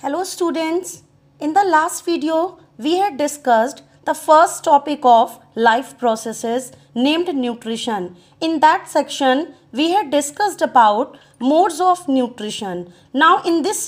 Hello students, in the last video we had discussed the first topic of life processes named nutrition. In that section we had discussed about modes of nutrition. Now in this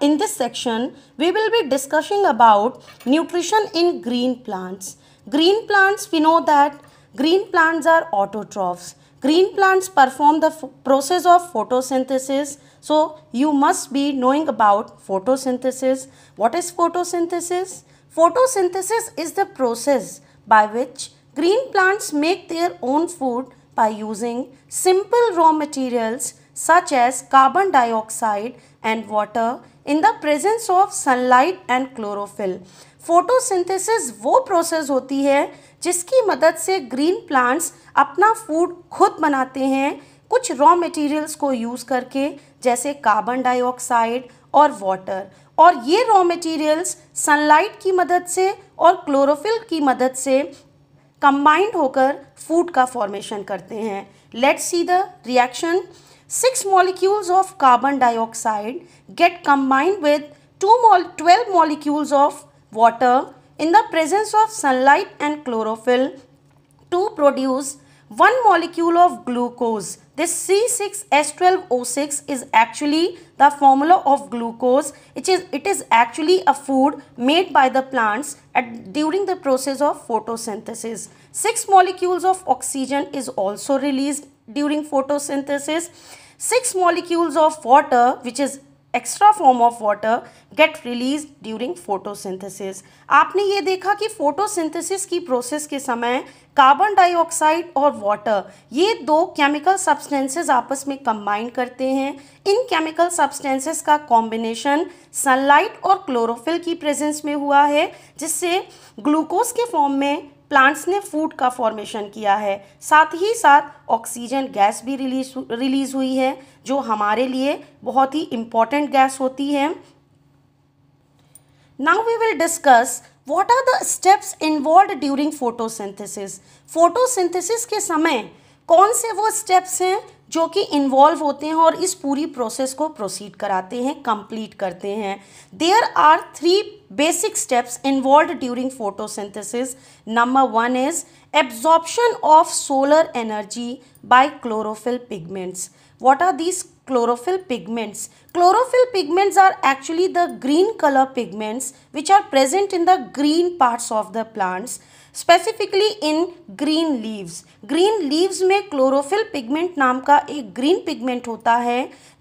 in this section we will be discussing about nutrition in green plants. Green plants we know that green plants are autotrophs. Green plants perform the process of photosynthesis So you must be knowing about photosynthesis. What is photosynthesis? Photosynthesis is the process by which green plants make their own food by using simple raw materials such as carbon dioxide and water in the presence of sunlight and chlorophyll. Photosynthesis वो process होती है जिसकी मदद से green plants अपना food खुद बनाते हैं कुछ रॉ मटेरियल्स को यूज़ करके जैसे कार्बन डाइऑक्साइड और वाटर और ये रॉ मटेरियल्स सनलाइट की मदद से और क्लोरोफिल की मदद से कंबाइंड होकर फूड का फॉर्मेशन करते हैं let see the reaction six molecules of carbon dioxide get combined with two mole twelve molecules of water in the presence of sunlight and chlorophyll to produce one molecule of glucose This C6H12O6 is actually the formula of glucose. It is, it is actually a food made by the plants at, during the process of photosynthesis. Six molecules of oxygen is also released during photosynthesis. Six molecules of water which is extra form of water get release during photosynthesis आपने ये देखा कि photosynthesis की process के समय carbon dioxide और water ये दो केमिकल सब्सटेंसेस आपस में कंबाइन करते हैं इन केमिकल सब्सटेंसेस का कॉम्बिनेशन सनलाइट और क्लोरोफिल की प्रेजेंस में हुआ है जिससे ग्लूकोज के फॉर्म में प्लांट्स ने फूड का फॉर्मेशन किया है साथ ही साथ ऑक्सीजन गैस भी रिलीज रिलीज हुई है जो हमारे लिए बहुत ही इम्पॉर्टेंट गैस होती है now we will discuss what are the steps involved during photosynthesis के समय कौन से वो स्टेप्स हैं जो कि इन्वॉल्व होते हैं और इस पूरी प्रोसेस को प्रोसीड कराते हैं कंप्लीट करते हैं there are three basic steps involve during photosynthesis number one is absorption of solar energy by chlorophyll pigments what are these chlorophyll pigments chlorophyll pigments are actually the green colour pigments which are present in the green parts of the plants specifically in green leaves green leaves में chlorophyll pigment नाम का एक green pigment होता है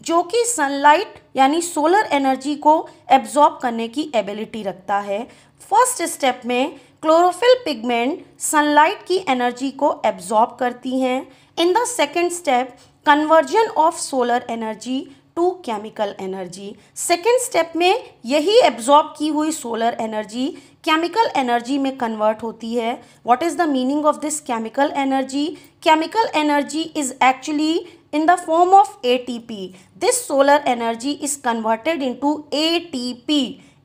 जो कि sunlight यानी solar energy को एब्जॉर्ब करने की एबिलिटी रखता है फर्स्ट स्टेप में क्लोरोफिल पिगमेंट सनलाइट की एनर्जी को एब्जॉर्ब करती हैं in the second step conversion of solar energy to chemical energy second step में यही एब्जॉर्ब की हुई सोलर एनर्जी केमिकल एनर्जी में कन्वर्ट होती है what is the meaning of this chemical energy chemical energy is actually in the form of A T P this solar energy is converted into A T P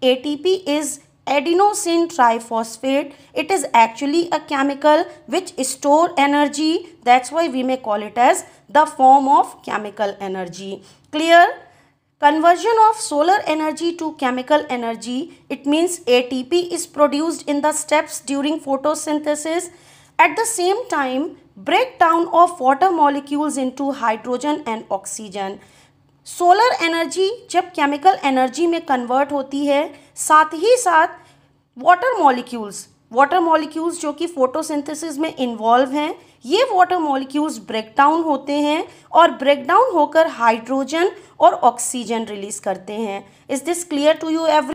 A T P is adenosine triphosphate it is actually a chemical which store energy that's why we may call it as the form of chemical energy clear conversion of solar energy to chemical energy it means atp is produced in the steps during photosynthesis at the same time breakdown of water molecules into hydrogen and oxygen solar energy जब chemical energy में convert होती है साथ ही साथ water molecules water molecules जो कि photosynthesis में इन्वॉल्व हैं ये वाटर मॉलिक्यूल्स ब्रेकडाउन होते हैं और ब्रेकडाउन होकर हाइड्रोजन और ऑक्सीजन रिलीज करते हैं is this clear to you every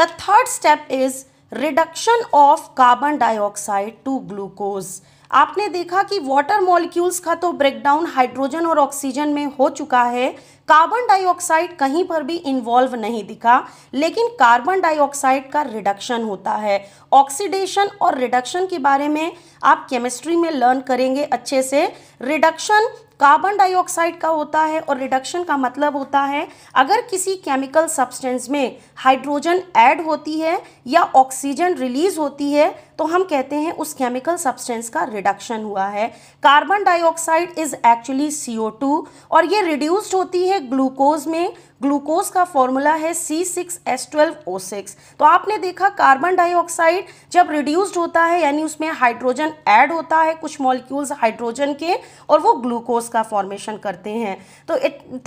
the third step is reduction of carbon dioxide to glucose आपने देखा कि वाटर मॉलिक्यूल्स का तो ब्रेकडाउन हाइड्रोजन और ऑक्सीजन में हो चुका है कार्बन डाइऑक्साइड कहीं पर भी इन्वॉल्व नहीं दिखा लेकिन कार्बन डाइऑक्साइड का रिडक्शन होता है ऑक्सीडेशन और रिडक्शन के बारे में आप केमिस्ट्री में लर्न करेंगे अच्छे से रिडक्शन कार्बन डाइऑक्साइड का होता है और रिडक्शन का मतलब होता है अगर किसी केमिकल सब्सटेंस में हाइड्रोजन ऐड होती है या ऑक्सीजन रिलीज होती है तो हम कहते हैं उस केमिकल सब्सटेंस का रिडक्शन हुआ है carbon dioxide is actually C और ये रिड्यूस्ड होती है ग्लूकोज में ग्लूकोज का फॉर्मूला है C6H12O6 तो आपने देखा कार्बन डाइऑक्साइड जब रिड्यूस्ड होता है यानी उसमें हाइड्रोजन ऐड होता है कुछ मॉलिक्यूल्स हाइड्रोजन के और वो ग्लूकोज का फॉर्मेशन करते हैं तो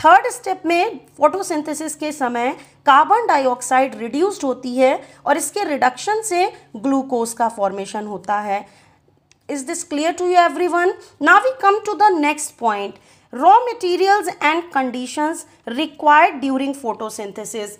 थर्ड स्टेप में फोटोसिंथेसिस के समय कार्बन डाइऑक्साइड रिड्यूस्ड होती है और इसके रिडक्शन से ग्लूकोज का फॉर्मेशन होता है is this clear to you every one ना we come to the next point raw materials and conditions required during photosynthesis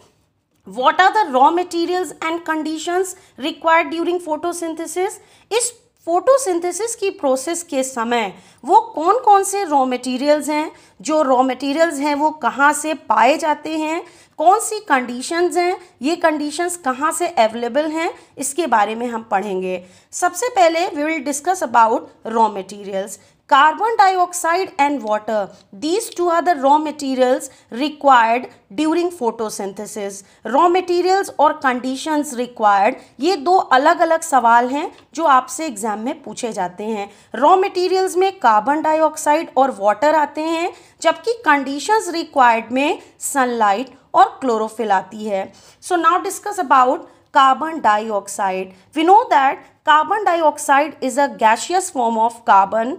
what are the raw materials and conditions required during photosynthesis इस photosynthesis की process के समय वो कौन कौन से raw materials हैं जो रॉ मटीरियल्स हैं वो कहाँ से पाए जाते हैं कौन सी कंडीशंस हैं ये कंडीशंस कहाँ से अवेलेबल हैं इसके बारे में हम पढ़ेंगे सबसे पहले we will discuss about raw materials carbon dioxide and water these two are the raw materials required during photosynthesis raw materials और कंडीशंस रिक्वायर्ड ये दो अलग अलग सवाल हैं जो आपसे एग्जाम में पूछे जाते हैं रॉ मटीरियल्स में कार्बन डाइऑक्साइड और वाटर आते हैं जबकि कंडीशन रिक्वायर्ड में सनलाइट और क्लोरोफिल आती है so now discuss about carbon dioxide we know that carbon dioxide is a gaseous form of carbon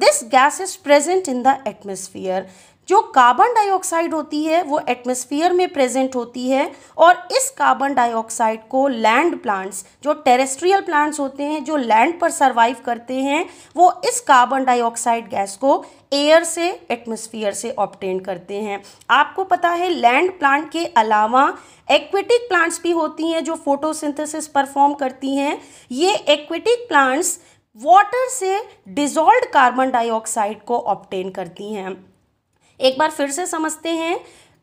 this gas is present in the atmosphere जो carbon dioxide होती है वो एटमोस्फियर में present होती है और इस कार्बन डाइऑक्साइड को लैंड प्लांट्स जो टेरेस्ट्रियल प्लांट्स होते हैं जो लैंड पर सरवाइव करते हैं वो इस कार्बन डाइऑक्साइड गैस को एयर से एटमोसफियर से ऑप्टेन करते हैं आपको पता है लैंड प्लांट के अलावा एक्वेटिक प्लांट्स भी होती हैं जो फोटोसिंथेसिस परफॉर्म करती हैं ये एक्वेटिक प्लांट्स वाटर से डिजोल्व कार्बन डाइऑक्साइड को ऑप्टेन करती हैं एक बार फिर से समझते हैं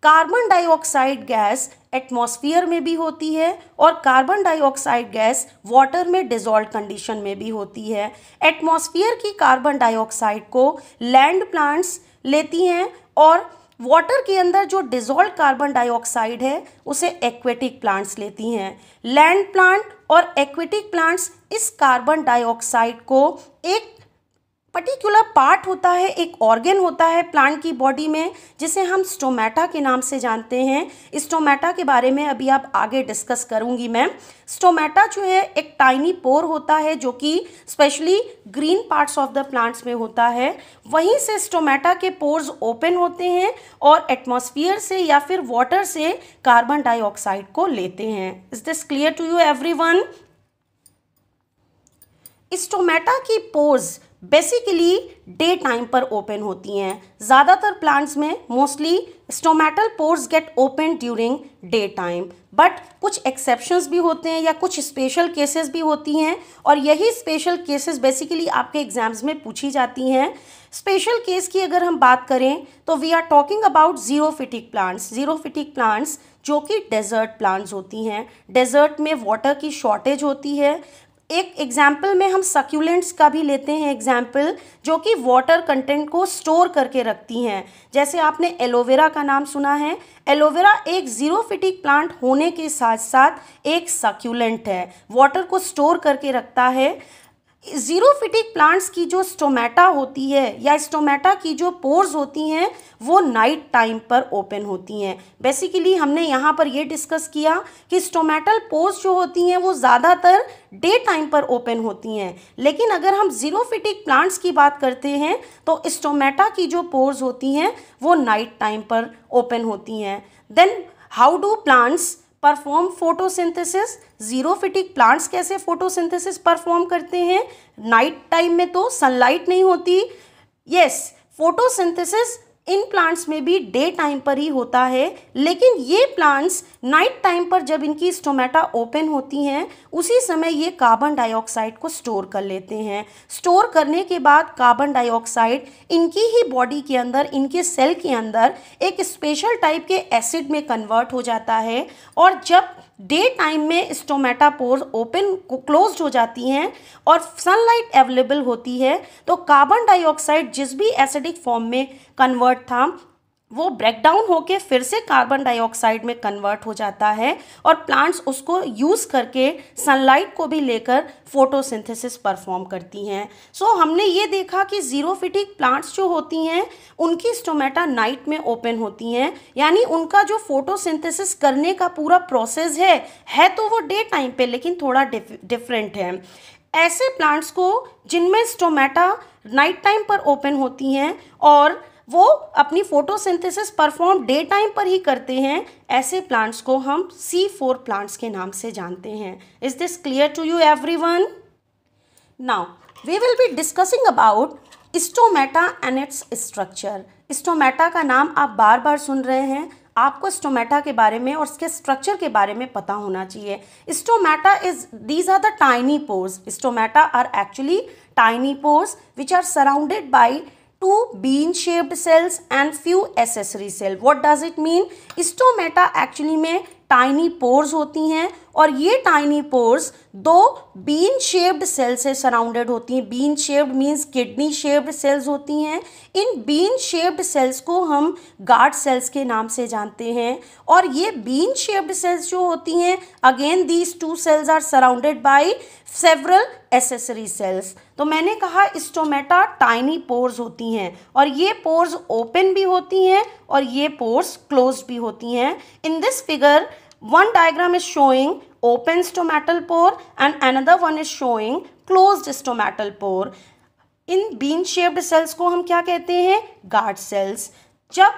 कार्बन डाइऑक्साइड गैस एटमॉस्फेयर में भी होती है और कार्बन डाइऑक्साइड गैस वाटर में डिजॉल्व कंडीशन में भी होती है एटमॉस्फेयर की कार्बन डाइऑक्साइड को लैंड प्लांट्स लेती हैं और वाटर के अंदर जो डिजॉल्व कार्बन डाइऑक्साइड है उसे एक्वेटिक प्लांट्स लेती हैं लैंड प्लांट और एक्वेटिक प्लांट्स इस कार्बन डाइऑक्साइड को एक पर्टिकुलर पार्ट होता है एक ऑर्गेन होता है प्लांट की बॉडी में जिसे हम स्टोमेटा के नाम से जानते हैं स्टोमेटा के बारे में अभी आप आगे डिस्कस करूंगी मैम स्टोमेटा जो है एक टाइनी पोर होता है जो कि specially green parts of the plants में होता है वहीं से स्टोमेटा के पोर्स ओपन होते हैं और एटमोसफियर से या फिर वाटर से कार्बन डाइऑक्साइड को लेते हैं is this clear to you every stomata की पोर्स बेसिकली डे टाइम पर ओपन होती हैं ज़्यादातर प्लांट्स में mostly stomatal pores get open during day time but कुछ एक्सेप्शंस भी होते हैं या कुछ स्पेशल केसेस भी होती हैं और यही स्पेशल केसेस बेसिकली आपके एग्जाम्स में पूछी जाती हैं स्पेशल केस की अगर हम बात करें तो we are talking about xerophytic plants phytic plants जो कि डेजर्ट प्लांट्स होती हैं डेजर्ट में वाटर की शॉर्टेज होती है एक एग्जाम्पल में हम सक्यूलेंट्स का भी लेते हैं एग्जाम्पल जो कि वाटर कंटेंट को स्टोर करके रखती हैं जैसे आपने एलोवेरा का नाम सुना है एलोवेरा एक जीरोफिटिक प्लांट होने के साथ साथ एक सक्यूलेंट है वाटर को स्टोर करके रखता है जीरोफिटिक प्लांट्स की जो स्टोमेटा होती है या स्टोमेटा की जो पोर्स होती हैं वो नाइट टाइम पर ओपन होती हैं बेसिकली हमने यहाँ पर ये डिस्कस किया कि स्टोमेटल पोर्स जो होती हैं वो ज़्यादातर डे टाइम पर ओपन होती हैं लेकिन अगर हम जीरोफिटिक प्लांट्स की बात करते हैं तो स्टोमेटा की जो पोर्स होती हैं वो नाइट टाइम पर ओपन होती हैं then how do plants perform photosynthesis xerophytic plants कैसे फोटोसिंथेसिस परफॉर्म करते हैं नाइट टाइम में तो सनलाइट नहीं होती यस फोटोसिंथेसिस इन प्लांट्स में भी डे टाइम पर ही होता है लेकिन ये प्लांट्स नाइट टाइम पर जब इनकी स्टोमेटा ओपन होती हैं उसी समय ये कार्बन डाइऑक्साइड को स्टोर कर लेते हैं स्टोर करने के बाद कार्बन डाइऑक्साइड इनकी ही बॉडी के अंदर इनके सेल के अंदर एक स्पेशल टाइप के एसिड में कन्वर्ट हो जाता है और जब डे टाइम में स्टोमेटा पोर्स ओपन क्लोज हो जाती हैं और सनलाइट अवेलेबल होती है तो कार्बन डाइऑक्साइड जिस भी एसिडिक फॉर्म में कन्वर्ट एलिमेंट था वो ब्रेक डाउन होकर फिर से कार्बन डाइऑक्साइड में कन्वर्ट हो जाता है और प्लांट्स उसको यूज़ करके सनलाइट को भी लेकर फोटोसिंथेसिस परफॉर्म करती हैं सो so, हमने ये देखा कि जीरोफिटिक प्लांट्स जो होती हैं उनकी स्टोमेटा नाइट में ओपन होती हैं यानी उनका जो फोटोसिंथेसिस करने का पूरा प्रोसेस है है तो वो डे टाइम पर लेकिन थोड़ा डिफरेंट है ऐसे प्लांट्स को जिनमें स्टोमेटा नाइट टाइम पर ओपन होती हैं और वो अपनी फोटोसिंथेसिस परफॉर्म डे टाइम पर ही करते हैं ऐसे प्लांट्स को हम सी फोर प्लांट्स के नाम से जानते हैं is this clear to you every one now we will be discussing about stomata and its structure stomata का नाम आप बार बार सुन रहे हैं आपको स्टोमेटा के बारे में और उसके स्ट्रक्चर के बारे में पता होना चाहिए stomata is these are the tiny pores stomata are actually tiny pores which are surrounded by two bean shaped cells and few accessory cell what does it mean stomata actually में tiny pores होती हैं और ये tiny pores दो bean shaped cell से surrounded होती हैं bean shaped means kidney shaped cells होती हैं इन बीन शेप्ड सेल्स को हम गार्ड सेल्स के नाम से जानते हैं और ये बीन शेप्ड सेल्स जो होती हैं again these two cells are surrounded by several accessory cells तो मैंने कहा स्टोमेटा टाइनी पोर्स होती हैं और ये पोर्स ओपन भी होती हैं और ये पोर्स क्लोज भी होती हैं in this figure one diagram is showing open stomatal pore and another one is showing closed stomatal pore इन बीन शेप्ड सेल्स को हम क्या कहते हैं गार्ड सेल्स जब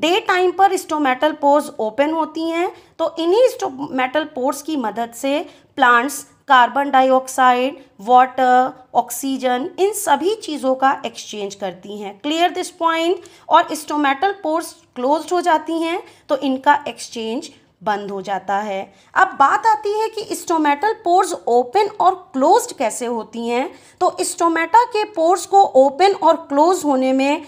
डे टाइम पर स्टोमेटल पोर्स ओपन होती हैं तो इन्हीं स्टोमेटल पोर्स की मदद से plants carbon dioxide water oxygen इन सभी चीज़ों का एक्सचेंज करती हैं क्लियर दिस पॉइंट और स्टोमेटल पोर्स क्लोज्ड हो जाती हैं तो इनका एक्सचेंज बंद हो जाता है अब बात आती है कि स्टोमेटल पोर्स ओपन और क्लोज्ड कैसे होती हैं तो स्टोमेटा के पोर्स को ओपन और क्लोज होने में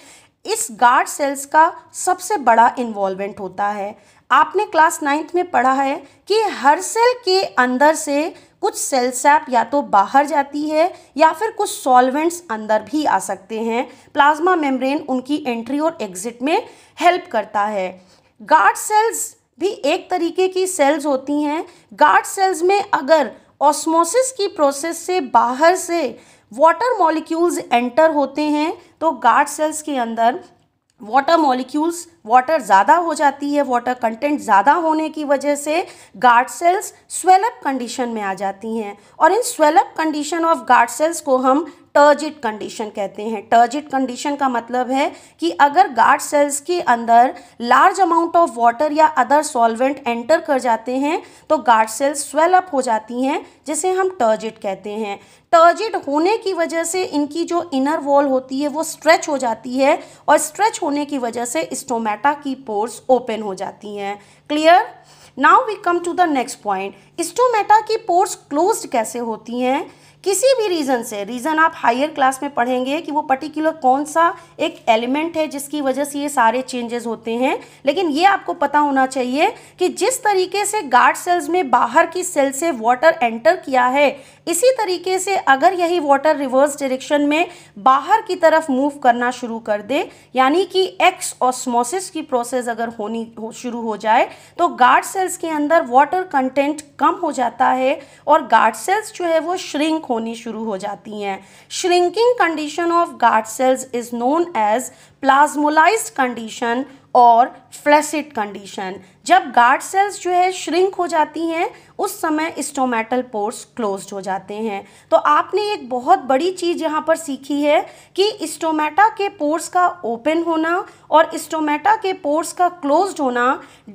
इस गार्ड सेल्स का सबसे बड़ा इन्वॉल्वमेंट होता है आपने क्लास नाइन्थ में पढ़ा है कि हर सेल के अंदर से कुछ सेल सैप या तो बाहर जाती है या फिर कुछ सॉल्वेंट्स अंदर भी आ सकते हैं प्लाज्मा मेम्ब्रेन उनकी एंट्री और एग्जिट में हेल्प करता है गार्ड सेल्स भी एक तरीके की सेल्स होती हैं गार्ड सेल्स में अगर ऑस्मोसिस की प्रोसेस से बाहर से वाटर मॉलिक्यूल्स एंटर होते हैं तो गार्ड सेल्स के अंदर वाटर मॉलिक्यूल्स वाटर ज़्यादा हो जाती है वाटर कंटेंट ज़्यादा होने की वजह से गार्ड सेल्स स्वेलअप कंडीशन में आ जाती हैं और इन swell up condition of guard cells को हम टर्जिट कंडीशन कहते हैं टर्जिट कंडीशन का मतलब है कि अगर गार्ड सेल्स के अंदर लार्ज अमाउंट ऑफ वाटर या अदर सॉल्वेंट एंटर कर जाते हैं तो गार्ड सेल्स स्वेल अप हो जाती हैं जिसे हम टर्जिट कहते हैं टर्जिट होने की वजह से इनकी जो इनर वॉल होती है वो स्ट्रेच हो जाती है और स्ट्रेच होने की वजह से स्टोमेटा की पोर्स ओपन हो जाती हैं clear now we come to the next point stomata की पोर्स क्लोज कैसे होती हैं किसी भी रीज़न से रीज़न आप हायर क्लास में पढ़ेंगे कि वो पर्टिकुलर कौन सा एक एलिमेंट है जिसकी वजह से ये सारे चेंजेस होते हैं लेकिन ये आपको पता होना चाहिए कि जिस तरीके से गार्ड सेल्स में बाहर की सेल से वाटर एंटर किया है इसी तरीके से अगर यही वाटर रिवर्स डायरेक्शन में बाहर की तरफ मूव करना शुरू कर दे यानी कि एक्स ऑस्मोसिस की प्रोसेस अगर होनी हो, शुरू हो जाए तो गार्ड सेल्स के अंदर वाटर कंटेंट कम हो जाता है और गार्ड सेल्स जो है वो श्रिंक हो होनी शुरू हो जाती हैं shrinking condition of guard cells is known as plasmolyse condition और फ्लैसिड कंडीशन जब गार्ड सेल्स जो है श्रिंक हो जाती हैं उस समय स्टोमेटल पोर्स क्लोज्ड हो जाते हैं तो आपने एक बहुत बड़ी चीज़ यहाँ पर सीखी है कि स्टोमेटा के पोर्स का ओपन होना और स्टोमेटा के पोर्स का क्लोज्ड होना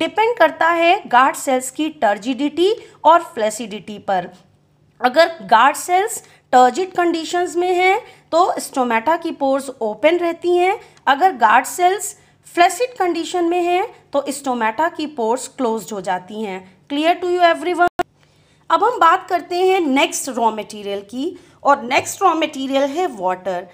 डिपेंड करता है गार्ड सेल्स की टर्जिडिटी और फ्लैसिडिटी पर अगर गार्ड सेल्स टर्जिट कंडीशंस में हैं तो स्टोमेटा की पोर्स ओपन रहती हैं अगर गार्ड सेल्स फ्लैसिड कंडीशन में हैं तो स्टोमेटा की पोर्स क्लोज हो जाती हैं क्लियर टू यू एवरीवन अब हम बात करते हैं नेक्स्ट रॉ मटेरियल की और नेक्स्ट रॉ मटेरियल है वाटर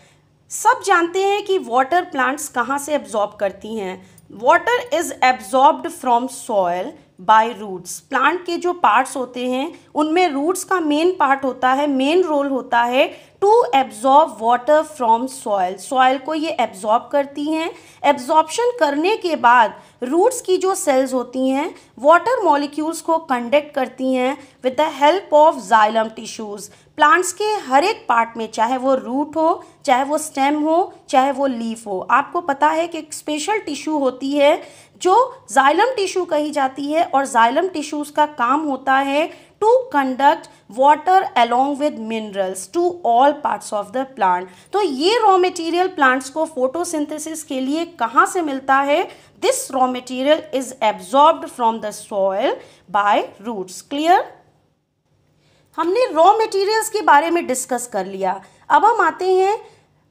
सब जानते हैं कि वाटर प्लांट्स कहाँ से एब्जॉर्ब करती हैं water is absorbed from soil by roots plant के जो पार्ट्स होते हैं उनमें रूट्स का मेन पार्ट होता है मेन रोल होता है to absorb water from soil soil को ये एब्जॉर्ब करती हैं एब्जॉर्बशन करने के बाद रूट्स की जो सेल्स होती हैं वाटर मॉलिक्यूल्स को कंडक्ट करती हैं with the help of xylem tissues plants के हर एक पार्ट में चाहे वो रूट हो चाहे वो स्टेम हो चाहे वो लीफ हो आपको पता है कि एक स्पेशल टिश्यू होती है जो जाइलम टिश्यू कही जाती है और जाइलम टिश्यूज़ का काम होता है to conduct water along with minerals to all parts of the plant तो ये रॉ मटेरियल प्लांट्स को फोटोसिंथेसिस के लिए कहाँ से मिलता है this raw material is absorbed from the soil by roots clear हमने रॉ मटेरियल्स के बारे में डिस्कस कर लिया अब हम आते हैं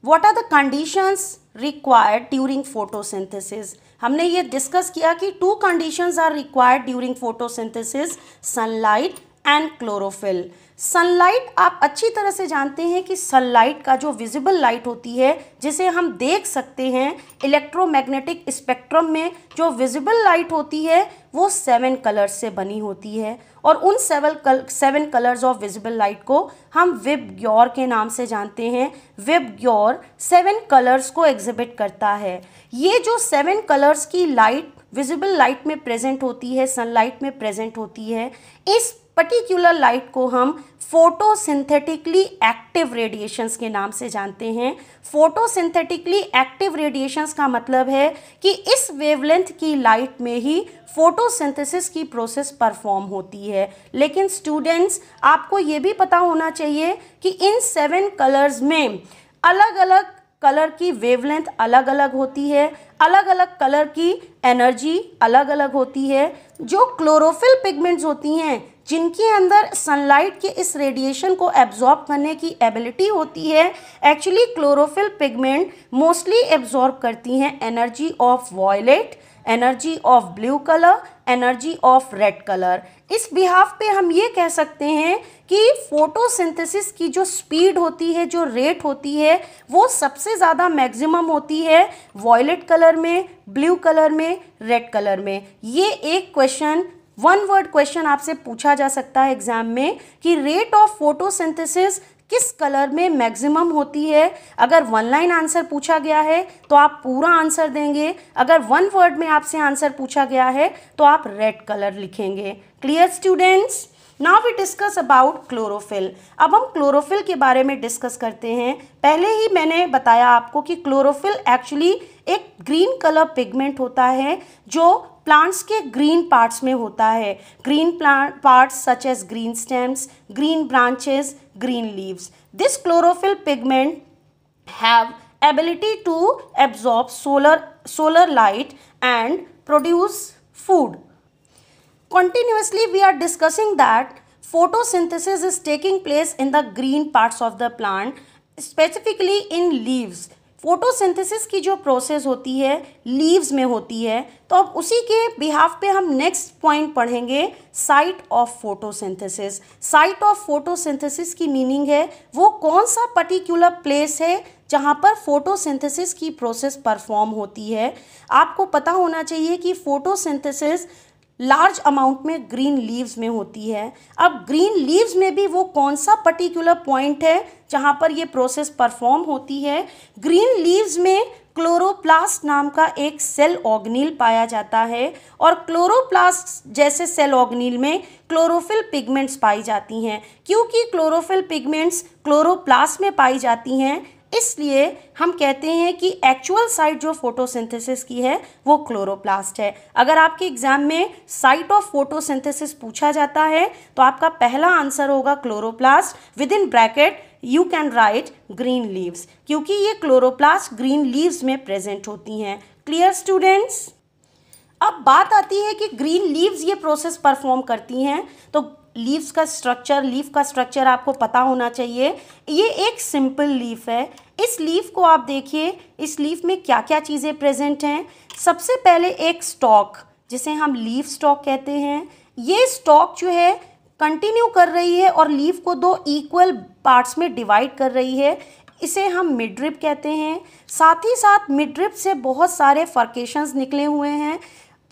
what are the conditions required during photosynthesis हमने ये डिस्कस किया कि two conditions are required during photosynthesis sunlight and chlorophyll sunlight आप अच्छी तरह से जानते हैं कि सनलाइट का जो विजिबल लाइट होती है जिसे हम देख सकते हैं इलेक्ट्रोमैग्नेटिक स्पेक्ट्रम में जो विजिबल लाइट होती है वो सेवन कलर्स से बनी होती है और उन seven col seven colours of visible light को हम विब ग्योर के नाम से जानते हैं विब ग्योर सेवन कलर्स को एग्जिबिट करता है ये जो सेवन कलर्स की लाइट विजिबल लाइट में प्रेजेंट होती है सनलाइट में प्रेजेंट होती है इस पर्टिकुलर लाइट को हम फोटोसिंथेटिकली एक्टिव रेडिएशंस के नाम से जानते हैं फोटोसिंथेटिकली एक्टिव रेडिएशंस का मतलब है कि इस वेवलेंथ की लाइट में ही फोटोसिंथेसिस की प्रोसेस परफॉर्म होती है लेकिन स्टूडेंट्स आपको ये भी पता होना चाहिए कि इन सेवन कलर्स में अलग अलग कलर की वेवलेंथ अलग अलग होती है अलग अलग कलर की एनर्जी अलग अलग होती है जो क्लोरोफिल पिगमेंट्स होती हैं जिनके अंदर सनलाइट के इस रेडिएशन को एब्जॉर्ब करने की एबिलिटी होती है actually chlorophyll pigment mostly absorb करती हैं energy of violet energy of blue colour energy of red colour इस बिहाफ पे हम ये कह सकते हैं कि फोटोसिंथेसिस की जो स्पीड होती है जो रेट होती है वो सबसे ज़्यादा मैक्सिमम होती है वॉयलेट कलर में ब्लू कलर में रेड कलर में ये एक क्वेश्चन वन वर्ड क्वेश्चन आपसे पूछा जा सकता है एग्जाम में कि रेट ऑफ फोटोसिंथेसिस किस कलर में मैक्सिमम होती है अगर वन लाइन आंसर पूछा गया है तो आप पूरा आंसर देंगे अगर वन वर्ड में आपसे आंसर पूछा गया है तो आप रेड कलर लिखेंगे clear students now we discuss about chlorophyll अब हम क्लोरोफिल के बारे में डिस्कस करते हैं पहले ही मैंने बताया आपको कि क्लोरोफिल एक्चुअली एक ग्रीन कलर पिगमेंट होता है जो प्लांट्स के ग्रीन पार्ट्स में होता है green plant parts such as green stems green branches green leaves this chlorophyll pigment have ability to absorb solar solar light and produce food continuously we are discussing that photo photosynthesis is taking place in the green parts of the plant specifically in leaves photosynthesis की जो process होती है leaves में होती है तो अब उसी के बिहाफ पे हम नेक्स्ट पॉइंट पढ़ेंगे site of photosynthesis site of photosynthesis की मीनिंग है वो कौन सा पर्टिकुलर प्लेस है जहाँ पर फोटोसिंथेसिस की प्रोसेस परफॉर्म होती है आपको पता होना चाहिए कि फोटोसिंथेसिस लार्ज अमाउंट में ग्रीन लीव्स में होती है अब ग्रीन लीव्स में भी वो कौन सा पर्टिकुलर पॉइंट है जहाँ पर ये प्रोसेस परफॉर्म होती है ग्रीन लीव्स में क्लोरोप्लास्ट नाम का एक सेल ऑग्निल पाया जाता है और क्लोरोप्लास्ट जैसे सेल ऑग्निल में क्लोरोफिल पिगमेंट्स पाई जाती हैं क्योंकि क्लोरोफिल पिगमेंट्स क्लोरोप्लास्ट में पाई जाती हैं इसलिए हम कहते हैं कि एक्चुअल साइट जो फोटोसिंथेसिस की है वो क्लोरोप्लास्ट है अगर आपके एग्जाम में साइट ऑफ फोटोसिंथेसिस पूछा जाता है तो आपका पहला आंसर होगा chloroplast within bracket you can write green leaves क्योंकि ये क्लोरोप्लास्ट ग्रीन लीव्स में प्रेजेंट होती हैं क्लियर स्टूडेंट्स अब बात आती है कि ग्रीन लीव्स ये प्रोसेस परफॉर्म करती हैं तो लीव्स का स्ट्रक्चर लीफ का स्ट्रक्चर आपको पता होना चाहिए ये एक सिंपल लीफ है इस लीफ को आप देखिए इस लीफ में क्या क्या चीज़ें प्रेजेंट हैं सबसे पहले एक स्टॉक जिसे हम लीफ स्टॉक कहते हैं ये स्टॉक जो है कंटिन्यू कर रही है और लीफ को दो इक्वल पार्ट्स में डिवाइड कर रही है इसे हम मिड्रिप कहते हैं साथ ही साथ मिड्रिप से बहुत सारे फर्केशंस निकले हुए हैं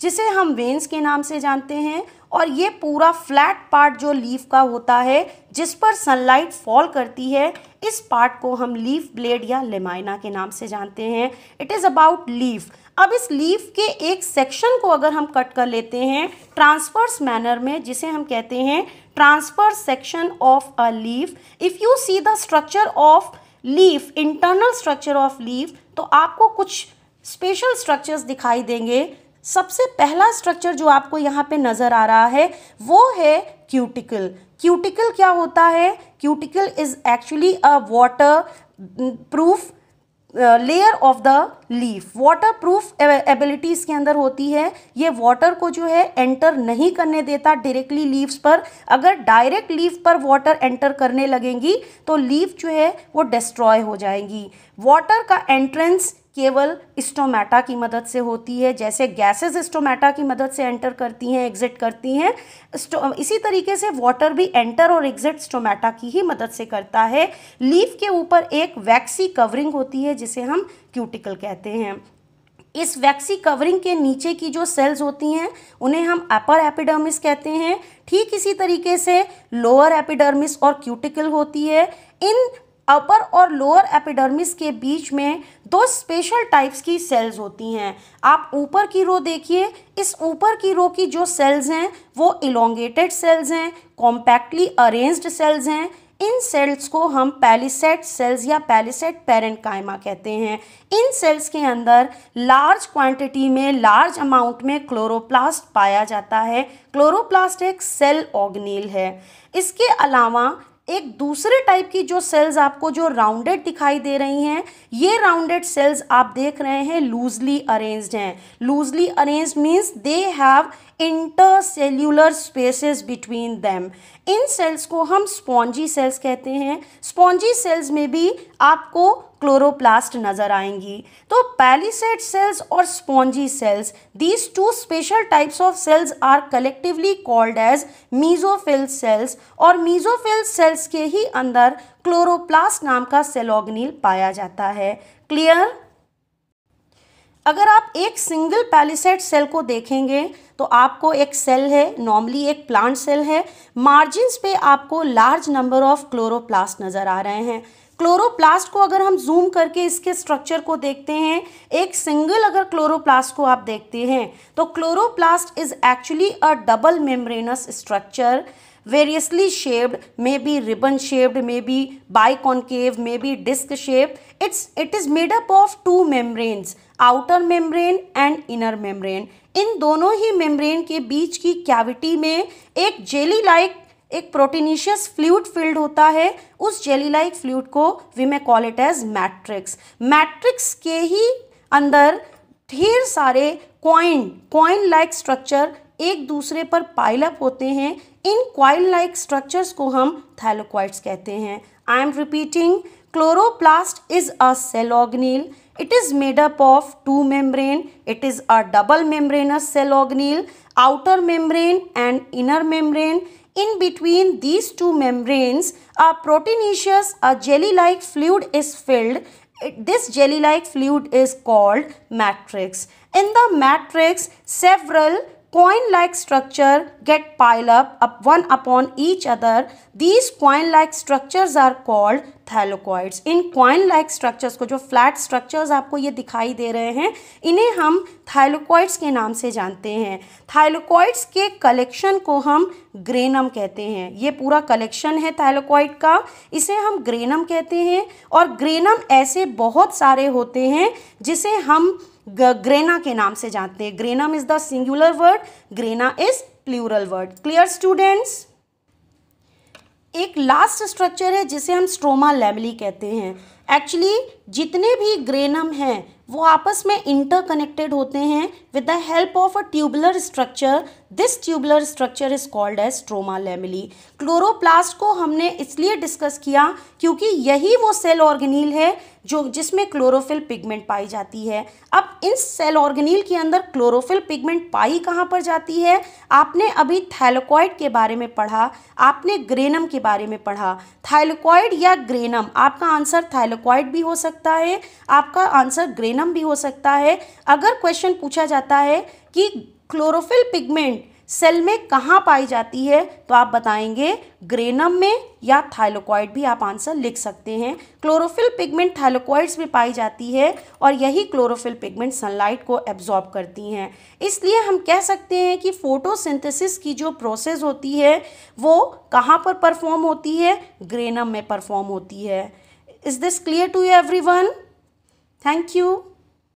जिसे हम वेंस के नाम से जानते हैं और ये पूरा फ्लैट पार्ट जो लीफ का होता है जिस पर सनलाइट फॉल करती है इस पार्ट को हम लीफ ब्लेड या लेमाइना के नाम से जानते हैं इट इज़ अबाउट लीफ अब इस लीफ के एक सेक्शन को अगर हम कट कर लेते हैं ट्रांसफर्स मैनर में जिसे हम कहते हैं transfer section of a leaf if you see the structure of leaf internal structure of leaf तो आपको कुछ स्पेशल स्ट्रक्चर्स दिखाई देंगे सबसे पहला स्ट्रक्चर जो आपको यहाँ पे नज़र आ रहा है वो है क्यूटिकल क्यूटिकल क्या होता है cuticle is actually a waterproof layer of the leaf waterproof ability इसके अंदर होती है ये वाटर को जो है एंटर नहीं करने देता डायरेक्टली लीव्स पर अगर डायरेक्ट लीफ पर वाटर एंटर करने लगेंगी तो लीफ जो है वो डिस्ट्रॉय हो जाएंगी वाटर का एंट्रेंस केवल स्टोमेटा की मदद से होती है जैसे गैसेस स्टोमेटा की मदद से एंटर करती हैं एग्जिट करती हैं इसी तरीके से वाटर भी एंटर और एग्जिट स्टोमेटा की ही मदद से करता है लीफ के ऊपर एक वैक्सी कवरिंग होती है जिसे हम क्यूटिकल कहते हैं इस वैक्सी कवरिंग के नीचे की जो सेल्स होती हैं उन्हें हम अपर एपिडर्मिस कहते हैं ठीक इसी तरीके से लोअर एपिडर्मिस और क्यूटिकल होती है इन अपर और लोअर एपिडर्मिस के बीच में दो स्पेशल टाइप्स की सेल्स होती हैं आप ऊपर की रो देखिए इस ऊपर की रो की जो सेल्स हैं वो इलोंगेटेड सेल्स हैं कॉम्पैक्टली अरेंज्ड सेल्स हैं इन सेल्स को हम पैलिसेट सेल्स या पैलिसेट पेरेंट कायमा कहते हैं इन सेल्स के अंदर लार्ज क्वांटिटी में लार्ज अमाउंट में क्लोरोप्लास्ट पाया जाता है क्लोरोप्लास्ट एक सेल ऑर्गेनेल है इसके अलावा एक दूसरे टाइप की जो सेल्स आपको जो राउंडेड दिखाई दे रही हैं ये राउंडेड सेल्स आप देख रहे हैं लूजली अरेंज्ड हैं loosely arranged means they have intercellular spaces between them इन सेल्स को हम स्पॉन्जी सेल्स कहते हैं स्पॉन्जी सेल्स में भी आपको क्लोरोप्लास्ट नज़र आएंगी तो पैलिसेट सेल्स और spongy cells these two special types of cells are collectively called as mesophyll cells और मीजोफिल सेल्स के ही अंदर क्लोरोप्लास्ट नाम का सेलोग्निल पाया जाता है क्लियर अगर आप एक सिंगल पैलिसेट सेल को देखेंगे तो आपको एक सेल है नॉर्मली एक प्लांट सेल है मार्जिन्स पे आपको लार्ज नंबर ऑफ क्लोरोप्लास्ट नज़र आ रहे हैं क्लोरोप्लास्ट को अगर हम जूम करके इसके स्ट्रक्चर को देखते हैं एक सिंगल अगर क्लोरोप्लास्ट को आप देखते हैं तो chloroplast is actually a double membranous structure shaped may be ribbon shaped may be biconcave may be disc shape it's it is made up of two membranes outer membrane and inner membrane इन दोनों ही membrane के बीच की cavity में एक jelly like एक proteinaceous fluid filled होता है उस जेली लाइक फ्लूड को we may call it as matrix matrix के ही अंदर ढेर सारे क्वाइन क्वाइन लाइक स्ट्रक्चर एक दूसरे पर पाइलअप होते हैं इन क्वाइल लाइक स्ट्रक्चर्स को हम थैलोक्वाइट्स कहते हैं I am repeating chloroplast is a cell organelle It is made up of two membrane. It is a double membranous cell organelle, outer membrane and inner membrane. In between these two membranes, a proteinaceous, a jelly-like fluid is filled. This jelly-like fluid is called matrix. In the matrix, several coin-like structure get piled up, up one upon each other. These coin-like structures are called thylakoids इन coin like structures को जो flat structures आपको ये दिखाई दे रहे हैं इन्हें हम थाइलोकॉइड्स के नाम से जानते हैं थाइलोकॉइड्स के कलेक्शन को हम ग्रेनम कहते हैं ये पूरा कलेक्शन है थाइलोकॉइड का इसे हम ग्रेनम कहते हैं और ग्रेनम ऐसे बहुत सारे होते हैं जिसे हम ग्रेना के नाम से जानते हैं granum is the singular word grana is plural word clear students एक लास्ट स्ट्रक्चर है जिसे हम स्ट्रोमा लेमली कहते हैं एक्चुअली जितने भी ग्रेनम हैं वो आपस में इंटरकनेक्टेड होते हैं with the help of a tubular structure this tubular structure is called as stroma lamellae chloroplast को हमने इसलिए डिस्कस किया क्योंकि यही वो सेल ऑर्गेनील है जो जिसमें क्लोरोफिल पिगमेंट पाई जाती है अब इन सेल ऑर्गेनिल के अंदर क्लोरोफिल पिगमेंट पाई कहाँ पर जाती है आपने अभी थैलोकॉइड के बारे में पढ़ा आपने ग्रेनम के बारे में पढ़ा थाइलोकॉइड या ग्रेनम आपका आंसर थाइलोकॉइड भी हो सकता है आपका आंसर ग्रेनम भी हो सकता है अगर क्वेश्चन पूछा जाता है कि क्लोरोफिल पिगमेंट सेल में कहाँ पाई जाती है तो आप बताएंगे ग्रेनम में या थाइलोकॉइड भी आप आंसर लिख सकते हैं क्लोरोफिल पिगमेंट थाइलोकॉइड्स में पाई जाती है और यही क्लोरोफिल पिगमेंट सनलाइट को एब्जॉर्ब करती हैं इसलिए हम कह सकते हैं कि फोटोसिंथेसिस की जो प्रोसेस होती है वो कहाँ पर परफॉर्म होती है ग्रेनम में परफॉर्म होती है is this clear to everyone thank you